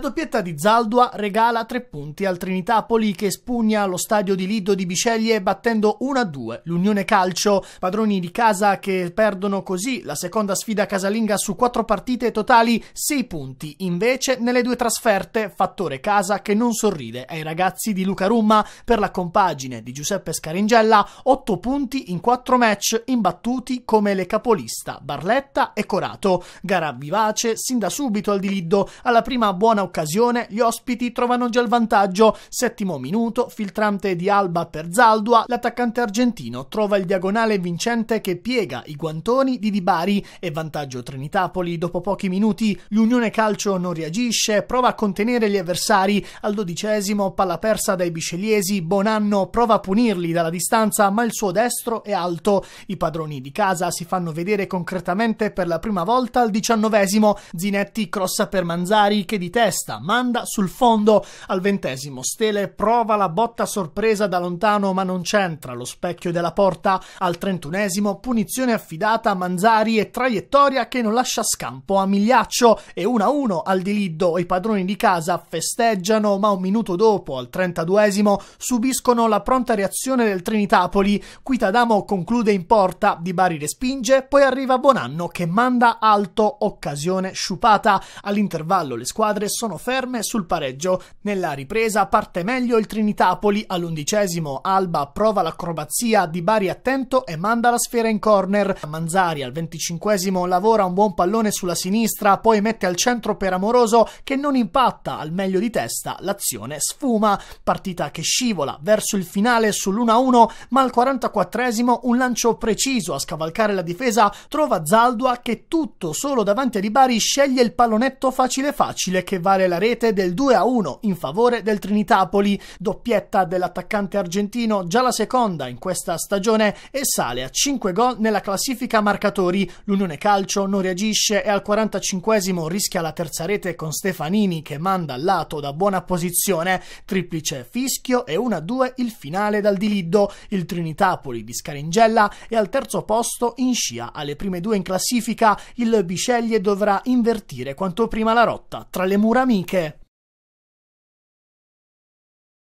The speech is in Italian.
La doppietta di Zaldua regala tre punti al Trinitapoli che spugna lo stadio di Lido di Biceglie battendo 1-2 l'Unione Calcio, padroni di casa che perdono così la seconda sfida casalinga su quattro partite totali 6 punti, invece nelle due trasferte fattore casa che non sorride ai ragazzi di Luca Rumma per la compagine di Giuseppe Scaringella 8 punti in 4 match imbattuti come le capolista Barletta e Corato, gara vivace sin da subito al di Lido alla prima buona occasione gli ospiti trovano già il vantaggio. Settimo minuto, filtrante di Alba per Zaldua, l'attaccante argentino trova il diagonale vincente che piega i guantoni di Di Bari e vantaggio Trinitapoli dopo pochi minuti. L'Unione Calcio non reagisce, prova a contenere gli avversari. Al dodicesimo palla persa dai biscegliesi, Bonanno prova a punirli dalla distanza ma il suo destro è alto. I padroni di casa si fanno vedere concretamente per la prima volta al diciannovesimo. Zinetti crossa per Manzari che di testa testa, manda sul fondo al ventesimo. Stele prova la botta sorpresa da lontano ma non c'entra. Lo specchio della porta al trentunesimo, punizione affidata a Manzari e traiettoria che non lascia scampo a Migliaccio e 1-1 al Dilido. I padroni di casa festeggiano ma un minuto dopo al trentaduesimo subiscono la pronta reazione del Trinitapoli. Quitadamo conclude in porta, Di Bari respinge, poi arriva Bonanno che manda alto, occasione sciupata. All'intervallo le squadre sono ferme sul pareggio. Nella ripresa parte meglio il Trinitapoli all'undicesimo, Alba prova l'acrobazia di Bari attento e manda la sfera in corner. Manzari al venticinquesimo lavora un buon pallone sulla sinistra, poi mette al centro per Amoroso che non impatta al meglio di testa, l'azione sfuma. Partita che scivola verso il finale sull'1-1, ma al 44esimo un lancio preciso a scavalcare la difesa trova Zaldua che tutto solo davanti a Di Bari sceglie il pallonetto facile facile che va salvare la rete del 2 a 1 in favore del Trinitapoli, doppietta dell'attaccante argentino già la seconda in questa stagione e sale a 5 gol nella classifica marcatori. L'Unione Calcio non reagisce e al 45 rischia la terza rete con Stefanini che manda al lato da buona posizione, triplice fischio e 1-2 il finale dal Diliddo, il Trinitapoli di Scaringella è al terzo posto in scia alle prime due in classifica, il Bisceglie dovrà invertire quanto prima la rotta tra le mura amiche.